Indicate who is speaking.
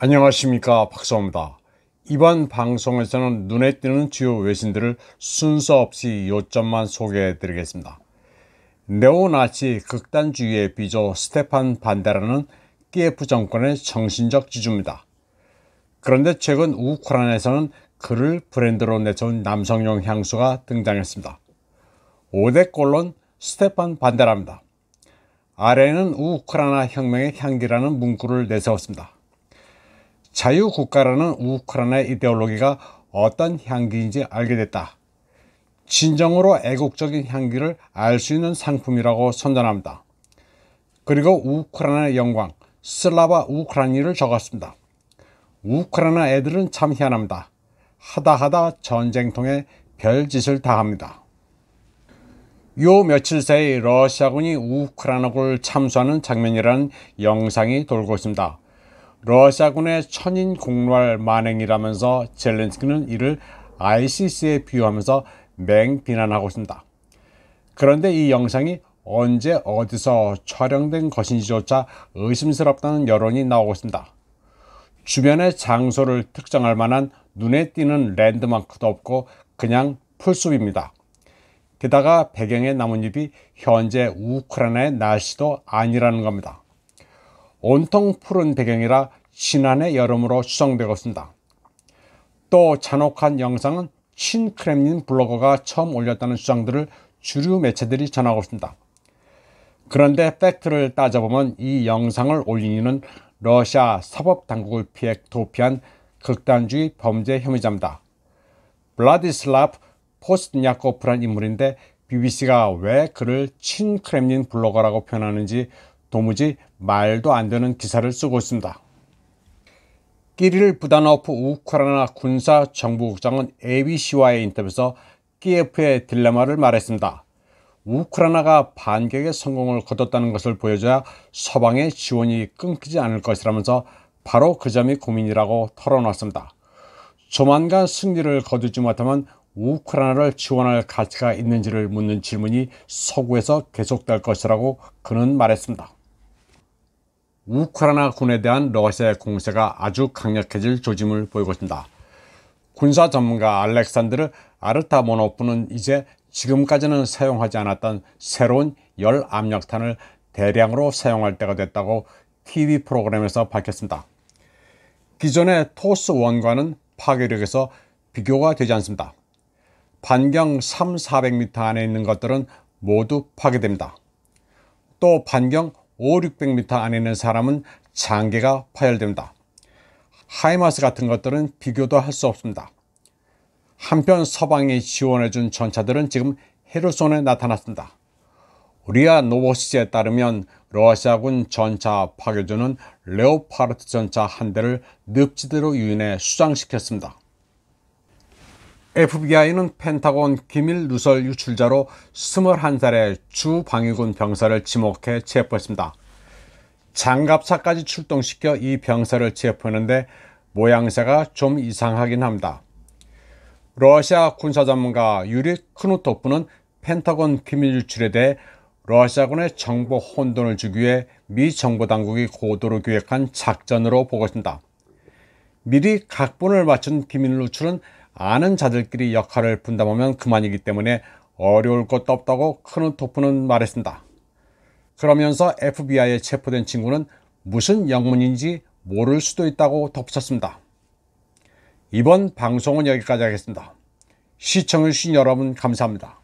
Speaker 1: 안녕하십니까 박사호입니다. 이번 방송에서는 눈에 띄는 주요 외신들을 순서 없이 요점만 소개해 드리겠습니다. 네오나치 극단주의의 비조 스테판 반데라는 키예프 정권의 정신적 지주입니다. 그런데 최근 우크라이나에서는 그를 브랜드로 내세운 남성용 향수가 등장했습니다. 5대 꼴론 스테판 반데라입니다. 아래는 에 우크라이나 혁명의 향기라는 문구를 내세웠습니다. 자유국가라는 우크라이나의 이데올로기가 어떤 향기인지 알게 됐다. 진정으로 애국적인 향기를 알 수 있는 상품이라고 선전합니다. 그리고 우크라이나의 영광, 슬라바 우크라니를 적었습니다. 우크라이나 애들은 참 희한합니다. 하다하다 전쟁통에 별짓을 다합니다. 요 며칠 사이 러시아군이 우크라이나군 참수하는 장면이라는 영상이 돌고 있습니다. 러시아군의 천인 공로할 만행이라면서 젤렌스키는 이를 ICC에 비유하면서 맹비난하고 있습니다. 그런데 이 영상이 언제 어디서 촬영된 것인지조차 의심스럽다는 여론이 나오고 있습니다. 주변의 장소를 특정할 만한 눈에 띄는 랜드마크도 없고 그냥 풀숲입니다. 게다가 배경의 나뭇잎이 현재 우크라이나의 날씨도 아니라는 겁니다. 온통 푸른 배경이라 신안의 여름으로 추정되고있습니다또 잔혹한 영상은 친크렘린 블로거가 처음 올렸다는 주장들을 주류 매체들이 전하고 있습니다. 그런데 팩트를 따져보면 이 영상을 올린 이는 러시아 사법당국을 피해 도피한 극단주의 범죄 혐의자입니다. 블라디슬라프 포스트냐코프란 인물인데 BBC가 왜 그를 친크렘린 블로거라고 표현하는지 도무지 말도 안 되는 기사를 쓰고 있습니다. 끼리를부다오프 우크라이나 군사 정부국장은 ABC와의 인터뷰에서 키예프의 딜레마를 말했습니다. 우크라이나가 반격의 성공을 거뒀다는 것을 보여줘야 서방의 지원이 끊기지 않을 것이라면서 바로 그 점이 고민이라고 털어놨습니다. 조만간 승리를 거두지 못하면 우크라이나를 지원할 가치가 있는지를 묻는 질문이 서구에서 계속될 것이라고 그는 말했습니다. 우크라이나 군에 대한 러시아의 공세가 아주 강력해질 조짐을 보이고 있습니다. 군사 전문가 알렉산드르 아르타모노프는 이제 지금까지는 사용하지 않았던 새로운 열 압력탄을 대량으로 사용할 때가 됐다고 TV 프로그램에서 밝혔습니다. 기존의 토스 원과는 파괴력에서 비교가 되지 않습니다. 반경 3, 400m 안에 있는 것들은 모두 파괴됩니다. 또 반경 5,600m 안에 있는 사람은 장기가 파열됩니다. 하이마스 같은 것들은 비교도 할 수 없습니다. 한편 서방이 지원해준 전차들은 지금 헤르손에 나타났습니다. 우리아 노보시에 따르면 러시아군 전차 파괴주는 레오파르트 전차 한 대를 늪지대로 유인해 수장시켰습니다. FBI는 펜타곤 기밀 누설 유출자로 21살의 주 방위군 병사를 지목해 체포했습니다. 장갑차까지 출동시켜 이 병사를 체포했는데 모양새가 좀 이상하긴 합니다. 러시아 군사 전문가 유리 크누토프는 펜타곤 기밀 유출에 대해 러시아군의 정보 혼돈을 주기 위해 미 정보당국이 고도로 기획한 작전으로 보고 있습니다. 미리 각본을 맞춘 기밀 누출은 아는 자들끼리 역할을 분담하면 그만이기 때문에 어려울 것도 없다고 크노토프는 말했습니다. 그러면서 FBI에 체포된 친구는 무슨 영문인지 모를 수도 있다고 덧붙였습니다. 이번 방송은 여기까지 하겠습니다. 시청해주신 여러분 감사합니다.